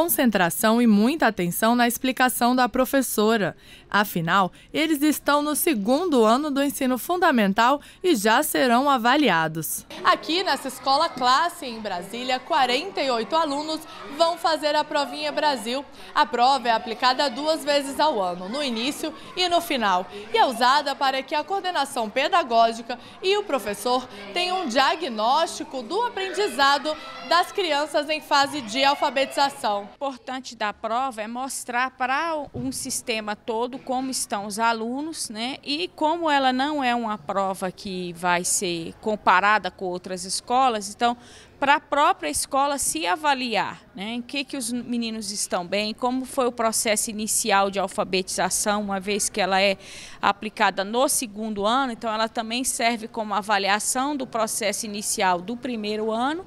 concentração e muita atenção na explicação da professora. Afinal, eles estão no segundo ano do ensino fundamental e já serão avaliados. Aqui nessa escola classe em Brasília, 48 alunos vão fazer a provinha Brasil. A prova é aplicada duas vezes ao ano, no início e no final, e é usada para que a coordenação pedagógica e o professor tenham um diagnóstico do aprendizado das crianças em fase de alfabetização. O importante da prova é mostrar para um sistema todo como estão os alunos, né? E como ela não é uma prova que vai ser comparada com outras escolas, então para a própria escola se avaliar, né? Em que que os meninos estão bem, como foi o processo inicial de alfabetização, uma vez que ela é aplicada no segundo ano, então ela também serve como avaliação do processo inicial do primeiro ano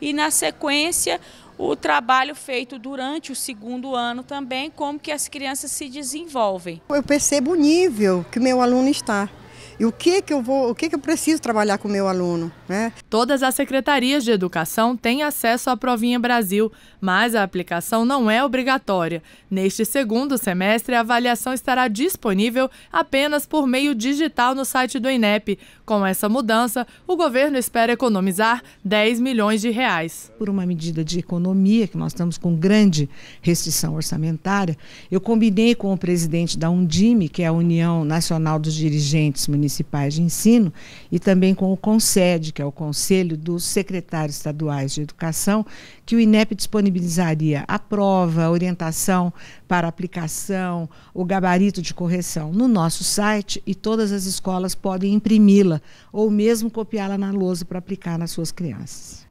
e, na sequência, o trabalho feito durante o segundo ano também, como que as crianças se desenvolvem. Eu percebo o nível que meu aluno está e o que que eu vou, o que que eu preciso trabalhar com o meu aluno, né? Todas as secretarias de educação têm acesso à Provinha Brasil, mas a aplicação não é obrigatória. Neste segundo semestre, a avaliação estará disponível apenas por meio digital no site do INEP. Com essa mudança, o governo espera economizar 10 milhões de reais. Por uma medida de economia que nós estamos com grande restrição orçamentária, eu combinei com o presidente da Undime, que é a União Nacional dos Dirigentes Municipais municipais de ensino e também com o CONSED, que é o Conselho dos Secretários Estaduais de Educação, que o INEP disponibilizaria a prova, a orientação para aplicação, o gabarito de correção no nosso site e todas as escolas podem imprimi-la ou mesmo copiá-la na lousa para aplicar nas suas crianças.